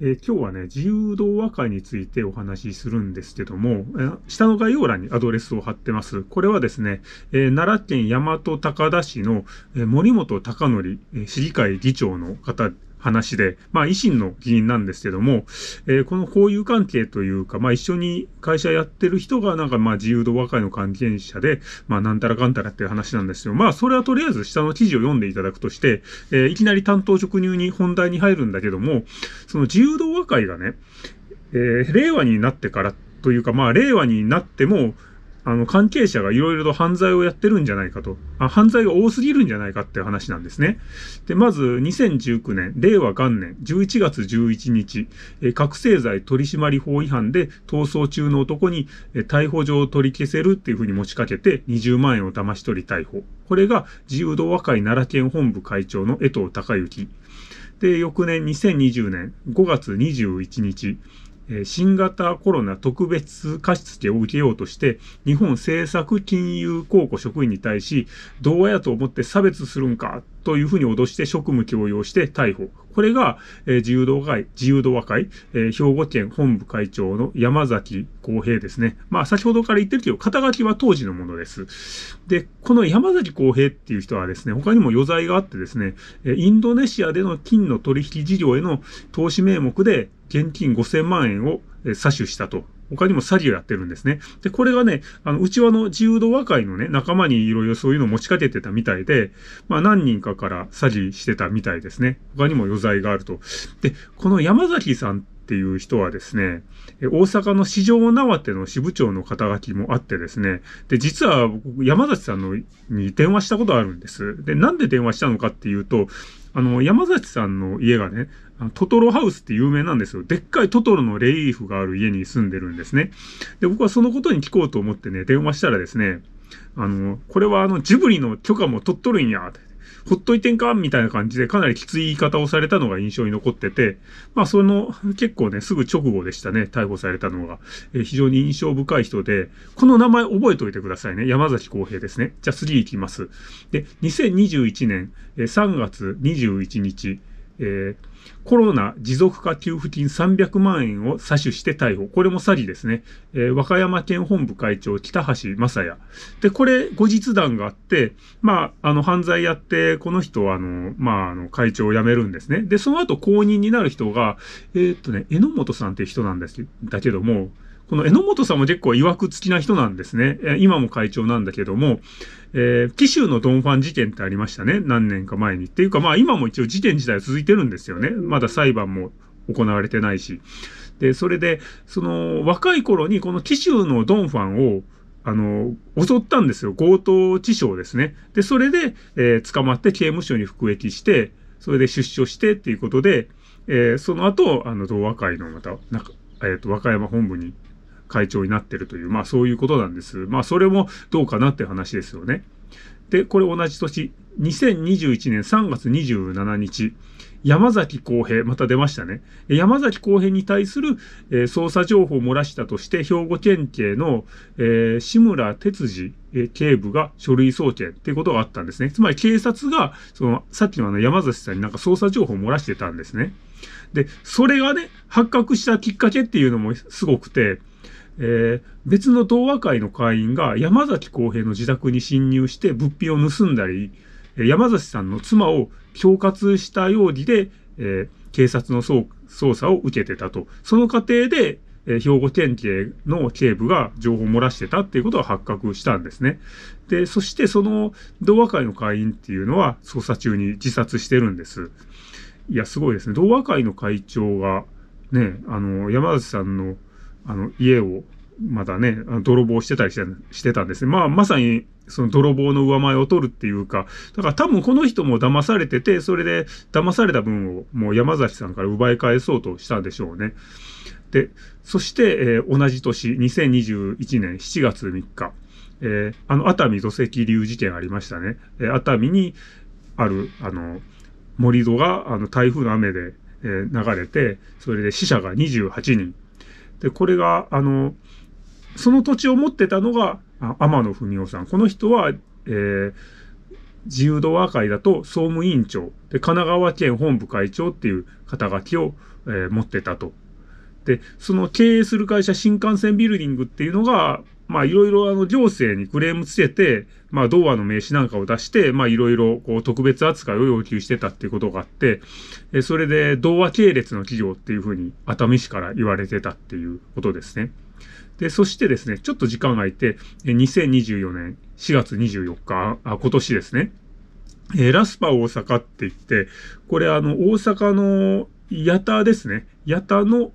えー、今日はね、自由度和会についてお話しするんですけども、えー、下の概要欄にアドレスを貼ってます。これはですね、えー、奈良県大和高田市の、え森本隆則、え市議会議長の方話で、まあ維新の議員なんですけども、えー、この交友関係というか、まあ一緒に会社やってる人がなんかまあ自由度和解の関係者で、まあなんたらかんたらっていう話なんですよ。まあそれはとりあえず下の記事を読んでいただくとして、えー、いきなり担当直入に本題に入るんだけども、その自由度和解がね、えー、令和になってからというか、まあ令和になっても、あの、関係者がいろいろと犯罪をやってるんじゃないかと、あ犯罪が多すぎるんじゃないかっていう話なんですね。で、まず、2019年、令和元年11月11日、え覚醒剤取締法違反で逃走中の男に、え逮捕状を取り消せるっていうふうに持ちかけて20万円を騙し取り逮捕。これが自由度和解奈良県本部会長の江藤隆之。で、翌年2020年5月21日、新型コロナ特別貸付を受けようとして、日本政策金融公庫職員に対し、童話やと思って差別するんか、というふうに脅して職務強要して逮捕。これが、えー、自由同会、自由同和会、えー、兵庫県本部会長の山崎公平ですね。まあ、先ほどから言ってるけど、肩書きは当時のものです。で、この山崎公平っていう人はですね、他にも余罪があってですね、インドネシアでの金の取引事業への投資名目で、現金5000万円を詐取したと。他にも詐欺をやってるんですね。で、これがね、あの、内輪の自由度和解のね、仲間にいろいろそういうのを持ちかけてたみたいで、まあ何人かから詐欺してたみたいですね。他にも余罪があると。で、この山崎さんっていう人はですね、大阪の市場縄手の支部長の肩書きもあってですね、で、実は僕、山崎さんのに電話したことあるんです。で、なんで電話したのかっていうと、あの、山崎さんの家がね、トトロハウスって有名なんですよ。でっかいトトロのレリーフがある家に住んでるんですね。で、僕はそのことに聞こうと思ってね、電話したらですね、あの、これはあの、ジブリの許可も取っとるんや、ほっといてんかみたいな感じで、かなりきつい言い方をされたのが印象に残ってて、まあ、その、結構ね、すぐ直後でしたね、逮捕されたのが。え非常に印象深い人で、この名前覚えておいてくださいね。山崎康平ですね。じゃあ次行きます。で、2021年、え3月21日、えー、コロナ持続化給付金300万円を詐取して逮捕。これも詐欺ですね。えー、和歌山県本部会長、北橋正也。で、これ、後日談があって、まあ、あの、犯罪やって、この人は、あの、まあ、あの、会長を辞めるんですね。で、その後、公認になる人が、えー、っとね、榎本さんっていう人なんです、だけども、この榎本さんも結構曰く付きな人なんですね。今も会長なんだけども、えー、紀州のドンファン事件ってありましたね。何年か前に。っていうか、まあ今も一応事件自体は続いてるんですよね。まだ裁判も行われてないし。で、それで、その、若い頃にこの紀州のドンファンを、あの、襲ったんですよ。強盗致傷ですね。で、それで、えー、捕まって刑務所に服役して、それで出所してっていうことで、えー、その後、あの、同和会のまた、なんか、えっ、ー、と、和歌山本部に会長になってるという、まあそういうことなんです。まあそれもどうかなって話ですよね。で、これ同じ年、2021年3月27日、山崎公平、また出ましたね。山崎公平に対する、えー、捜査情報を漏らしたとして、兵庫県警の、えー、志村哲司、えー、警部が書類送検っていうことがあったんですね。つまり警察が、その、さっきのあの山崎さんになんか捜査情報を漏らしてたんですね。で、それがね、発覚したきっかけっていうのもすごくて、えー、別の童話会の会員が山崎康平の自宅に侵入して物品を盗んだり、山崎さんの妻を恐喝した容疑で、えー、警察の捜査を受けてたと。その過程で、えー、兵庫県警の警部が情報を漏らしてたっていうことが発覚したんですね。で、そしてその同和会の会員っていうのは捜査中に自殺してるんです。いや、すごいですね。同和会の会長が、ね、あの、山崎さんのあの、家を、まだね、泥棒してたりしてしてたんですね。まあ、まさに、その泥棒の上前を取るっていうか、だから多分この人も騙されてて、それで騙された分をもう山崎さんから奪い返そうとしたんでしょうね。で、そして、えー、同じ年、2021年7月3日、えー、あの、熱海土石流事件ありましたね。えー、熱海にある、あの、盛り土が、あの、台風の雨で、え流れて、それで死者が28人。で、これが、あの、その土地を持ってたのが、天野文夫さん。この人は、えー、自由度和解だと総務委員長、で、神奈川県本部会長っていう肩書きを、えー、持ってたと。で、その経営する会社、新幹線ビルディングっていうのが、まあいろいろあの行政にクレームつけて、まあ童話の名刺なんかを出して、まあいろいろこう特別扱いを要求してたっていうことがあって、えそれで童話系列の企業っていうふうに熱海市から言われてたっていうことですね。で、そしてですね、ちょっと時間が空いて、2024年4月24日、あ、今年ですね。えー、ラスパ大阪って言って、これあの、大阪の、ヤタですね。ヤタの、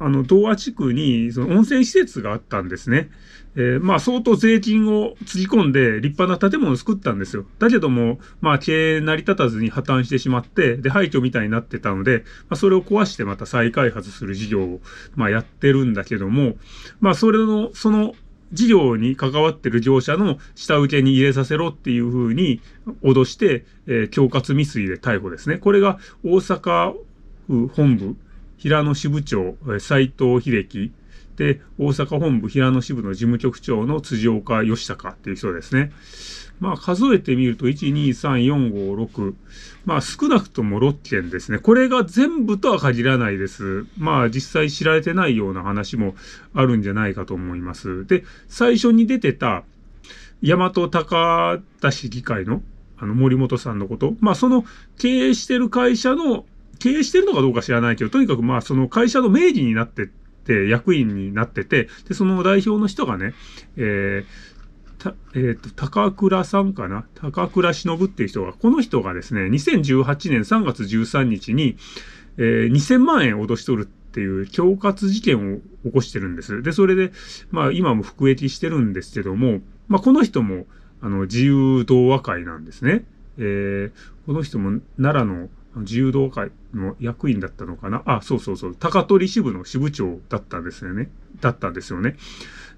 あの、東亜地区に、その温泉施設があったんですね。えー、まあ、相当税金をつぎ込んで、立派な建物を作ったんですよ。だけども、まあ、経営成り立たずに破綻してしまって、で、廃墟みたいになってたので、まあ、それを壊してまた再開発する事業を、まあ、やってるんだけども、まあ、それの、その、事業に関わってる業者の下請けに入れさせろっていうふうに脅して、えー、恐喝未遂で逮捕ですね。これが大阪府本部平野支部長、斎藤秀樹、で、大阪本部平野支部の事務局長の辻岡義孝っていう人ですね。まあ、数えてみると、1、2、3、4、5、6。まあ、少なくとも6件ですね。これが全部とは限らないです。まあ、実際知られてないような話もあるんじゃないかと思います。で、最初に出てた、大和高田市議会のあの森本さんのこと、まあ、その経営してる会社の経営してるのかどうか知らないけど、とにかくまあその会社の名義になってって、役員になってて、で、その代表の人がね、えー、た、えっ、ー、と、高倉さんかな高倉忍っていう人が、この人がですね、2018年3月13日に、えー、2000万円脅し取るっていう恐喝事件を起こしてるんです。で、それで、まあ今も服役してるんですけども、まあこの人も、あの、自由童話会なんですね。えー、この人も奈良の自由道会の役員だったのかなあ、そうそうそう。高取支部の支部長だったんですよね。だったんですよね。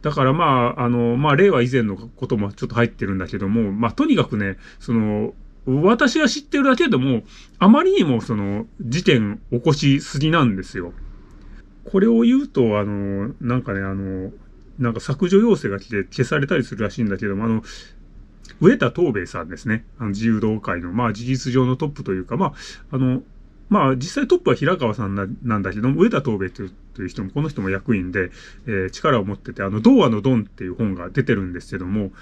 だからまあ、あの、まあ、令和以前のこともちょっと入ってるんだけども、まあ、とにかくね、その、私は知ってるだけでも、あまりにもその、事件起こしすぎなんですよ。これを言うと、あの、なんかね、あの、なんか削除要請が来て消されたりするらしいんだけども、あの、植田東兵衛さんですね。あの自由道会の、まあ事実上のトップというか、まあ、あの、まあ実際トップは平川さんななんだけども、上田東兵衛という人も、この人も役員で、えー、力を持ってて、あの、童話のドンっていう本が出てるんですけども、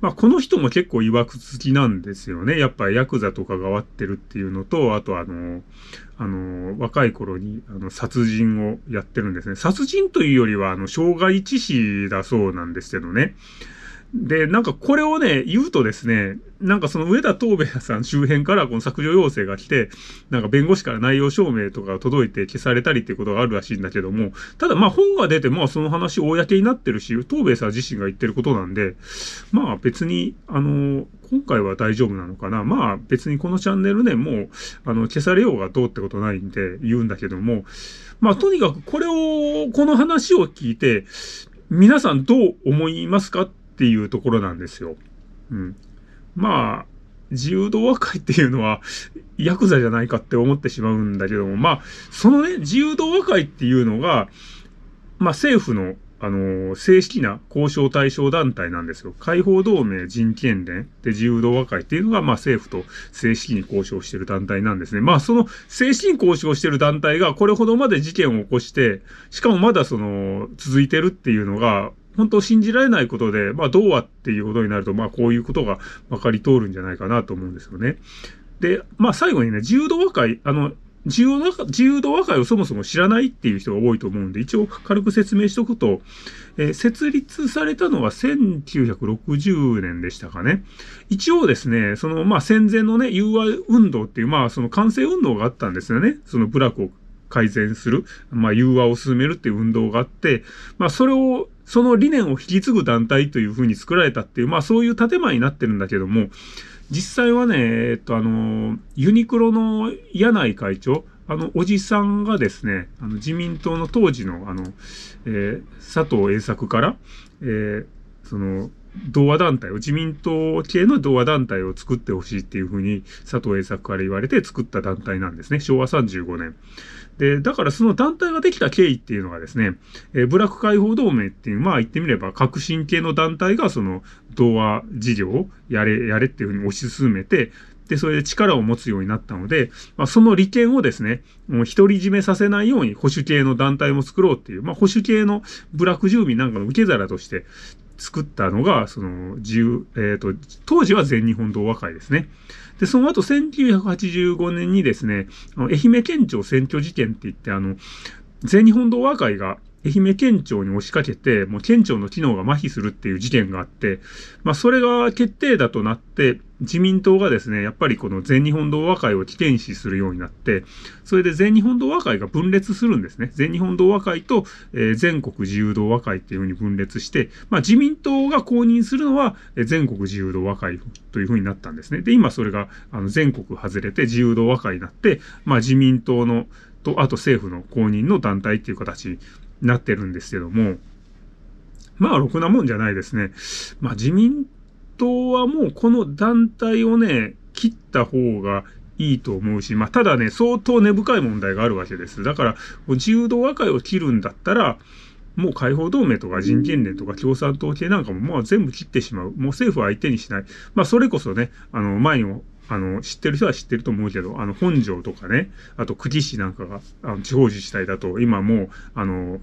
まあ、この人も結構曰く好きなんですよね。やっぱヤクザとかがわってるっていうのと、あとあの、あの、若い頃に、あの、殺人をやってるんですね。殺人というよりは、あの、傷害致死だそうなんですけどね。で、なんかこれをね、言うとですね、なんかその上田東兵衛さん周辺からこの削除要請が来て、なんか弁護士から内容証明とかが届いて消されたりっていうことがあるらしいんだけども、ただまあ本が出て、まあその話公になってるし、東兵衛さん自身が言ってることなんで、まあ別に、あの、今回は大丈夫なのかな。まあ別にこのチャンネルね、もう、あの、消されようがどうってことないんで言うんだけども、まあとにかくこれを、この話を聞いて、皆さんどう思いますかっていうところなんですよ。うん。まあ、自由童和会っていうのは、ヤクザじゃないかって思ってしまうんだけども、まあ、そのね、自由童和会っていうのが、まあ政府の、あのー、正式な交渉対象団体なんですよ。解放同盟人権連で自由童和会っていうのが、まあ政府と正式に交渉してる団体なんですね。まあその正式に交渉してる団体がこれほどまで事件を起こして、しかもまだその続いてるっていうのが、本当信じられないことで、まあ、どうはっていうことになると、まあ、こういうことが分かり通るんじゃないかなと思うんですよね。で、まあ、最後にね、自由度和解、あの、自由自由度和解をそもそも知らないっていう人が多いと思うんで、一応軽く説明しておくと、えー、設立されたのは1960年でしたかね。一応ですね、その、まあ、戦前のね、融和運動っていう、まあ、その完成運動があったんですよね。その部落を改善する、まあ、融和を進めるっていう運動があって、まあ、それをその理念を引き継ぐ団体というふうに作られたっていう、まあそういう建前になってるんだけども、実際はね、えっと、あの、ユニクロの柳井会長、あの、おじさんがですね、あの自民党の当時の、あの、えー、佐藤栄作から、えー、その、同和団体を、自民党系の同和団体を作ってほしいっていうふうに佐藤栄作から言われて作った団体なんですね。昭和35年。で、だからその団体ができた経緯っていうのがですね、えー、ブラック解放同盟っていう、まあ言ってみれば革新系の団体がその同和事業をやれ、やれっていうふうに推し進めて、で、それで力を持つようになったので、まあ、その利権をですね、もう独り占めさせないように保守系の団体も作ろうっていう、まあ、保守系の部落住民なんかの受け皿として、作ったのが、その自由、えっ、ー、と、当時は全日本同和会ですね。で、その後1985年にですね、愛媛県庁選挙事件って言って、あの、全日本同和会が愛媛県庁に押しかけて、もう県庁の機能が麻痺するっていう事件があって、まあそれが決定だとなって、自民党がですね、やっぱりこの全日本同和会を危険視するようになって、それで全日本同和会が分裂するんですね。全日本同和会と、えー、全国自由同和会っていうふうに分裂して、まあ自民党が公認するのは、えー、全国自由同和会というふうになったんですね。で、今それがあの全国外れて自由同和会になって、まあ自民党のと、あと政府の公認の団体っていう形なってるんですけども、まあ、ろくなもんじゃないですね。まあ、自民党はもうこの団体をね、切った方がいいと思うし、まあ、ただね、相当根深い問題があるわけです。だから、自由度和解を切るんだったら、もう解放同盟とか人権連とか共産党系なんかももう全部切ってしまう。もう政府は相手にしない。まあそれこそね、あの前にもあの、知ってる人は知ってると思うけど、あの、本庄とかね、あと久喜市なんかが、あの、地方自治体だと、今もう、あの、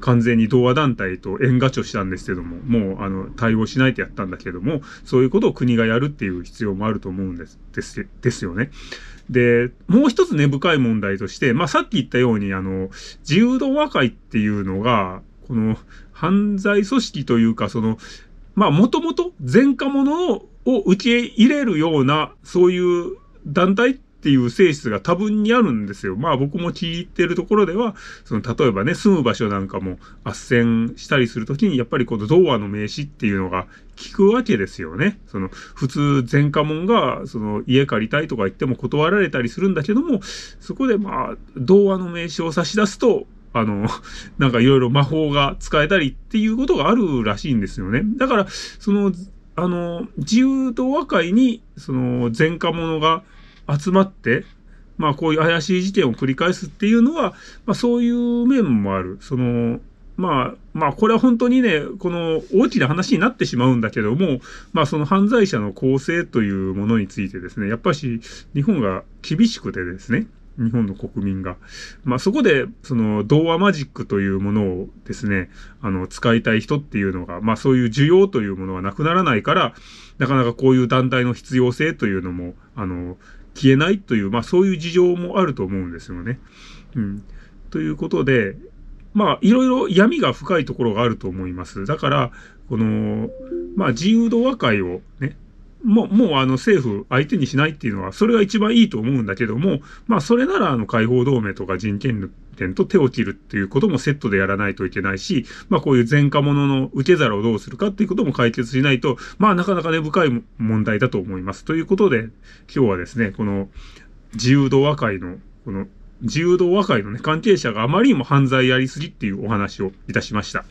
完全に同和団体と縁ガチョしたんですけども、もうあの対応しないとやったんだけども、そういうことを国がやるっていう必要もあると思うんです、です、ですよね。で、もう一つ根深い問題として、まあさっき言ったように、あの、自由度和会っていうのが、この犯罪組織というか、その、まあもともと前科者のを受け入れるような、そういう団体っていう性質が多分にあるんですよ。まあ僕も聞いてるところでは、その例えばね、住む場所なんかも斡旋したりするときに、やっぱりこの童話の名詞っていうのが聞くわけですよね。その普通前科者がその家借りたいとか言っても断られたりするんだけども、そこでまあ童話の名詞を差し出すと、あの、なんかいろいろ魔法が使えたりっていうことがあるらしいんですよね。だから、そのあの、自由度和解に、その、前科者が集まって、まあ、こういう怪しい事件を繰り返すっていうのは、まあ、そういう面もある。その、まあ、まあ、これは本当にね、この大きな話になってしまうんだけども、まあ、その犯罪者の構成というものについてですね、やっぱし日本が厳しくてですね、日本の国民が。まあ、そこで、その、童話マジックというものをですね、あの、使いたい人っていうのが、まあ、そういう需要というものはなくならないから、なかなかこういう団体の必要性というのも、あの、消えないという、まあ、そういう事情もあると思うんですよね。うん。ということで、まあ、いろいろ闇が深いところがあると思います。だから、この、まあ、自由童話会をね、もう、もうあの政府相手にしないっていうのは、それが一番いいと思うんだけども、まあそれならあの解放同盟とか人権点と手を切るっていうこともセットでやらないといけないし、まあこういう前科者の受け皿をどうするかっていうことも解決しないと、まあなかなか根深い問題だと思います。ということで、今日はですね、この自由度和解の、この自由度和解のね、関係者があまりにも犯罪やりすぎっていうお話をいたしました。